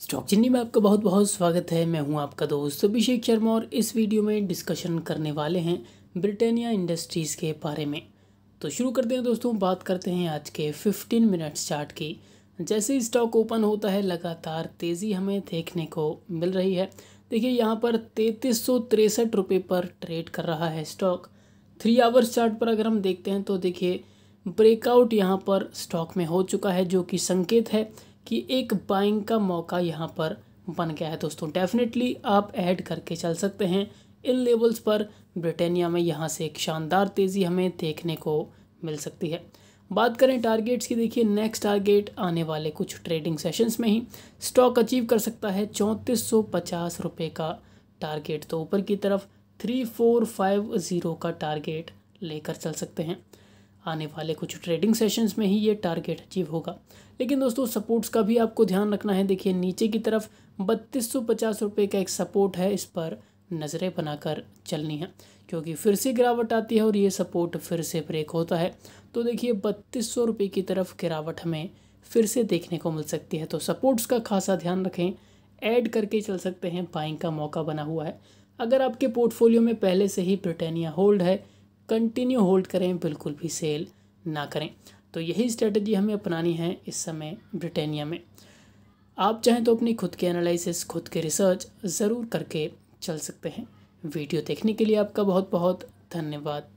stock चिन्नी में आपका बहुत बहुत स्वागत है मैं हूं आपका दोस्त अभिषेक शर्मा और इस वीडियो में डिस्कशन करने वाले हैं ब्रिटानिया इंडस्ट्रीज़ के बारे में तो शुरू करते हैं दोस्तों बात करते हैं आज के 15 मिनट्स चार्ट की जैसे ही स्टॉक ओपन होता है लगातार तेज़ी हमें देखने को मिल रही है देखिए यहाँ पर तैंतीस सौ तिरसठ रुपये पर ट्रेड कर रहा है स्टॉक थ्री आवर्स चार्ट पर अगर हम देखते हैं तो देखिए ब्रेकआउट यहाँ पर स्टॉक में हो चुका है जो कि संकेत है कि एक बाइंग का मौका यहाँ पर बन गया है दोस्तों डेफिनेटली आप ऐड करके चल सकते हैं इन लेवल्स पर ब्रिटेनिया में यहाँ से एक शानदार तेज़ी हमें देखने को मिल सकती है बात करें टारगेट्स की देखिए नेक्स्ट टारगेट आने वाले कुछ ट्रेडिंग सेशंस में ही स्टॉक अचीव कर सकता है चौंतीस सौ पचास रुपये का टारगेट तो ऊपर की तरफ थ्री फोर फाइव ज़ीरो का टारगेट लेकर चल सकते हैं आने वाले कुछ ट्रेडिंग सेशंस में ही ये टारगेट अचीव होगा लेकिन दोस्तों सपोर्ट्स का भी आपको ध्यान रखना है देखिए नीचे की तरफ बत्तीस सौ पचास रुपये का एक सपोर्ट है इस पर नज़रें बनाकर चलनी है क्योंकि फिर से गिरावट आती है और ये सपोर्ट फिर से ब्रेक होता है तो देखिए बत्तीस सौ रुपये की तरफ गिरावट हमें फिर से देखने को मिल सकती है तो सपोर्ट्स का खासा ध्यान रखें ऐड करके चल सकते हैं बाइंग का मौका बना हुआ है अगर आपके पोर्टफोलियो में पहले से ही ब्रिटानिया होल्ड है कंटिन्यू होल्ड करें बिल्कुल भी सेल ना करें तो यही स्ट्रेटजी हमें अपनानी है इस समय ब्रिटानिया में आप चाहें तो अपनी खुद के एनालिसिस खुद के रिसर्च ज़रूर करके चल सकते हैं वीडियो देखने के लिए आपका बहुत बहुत धन्यवाद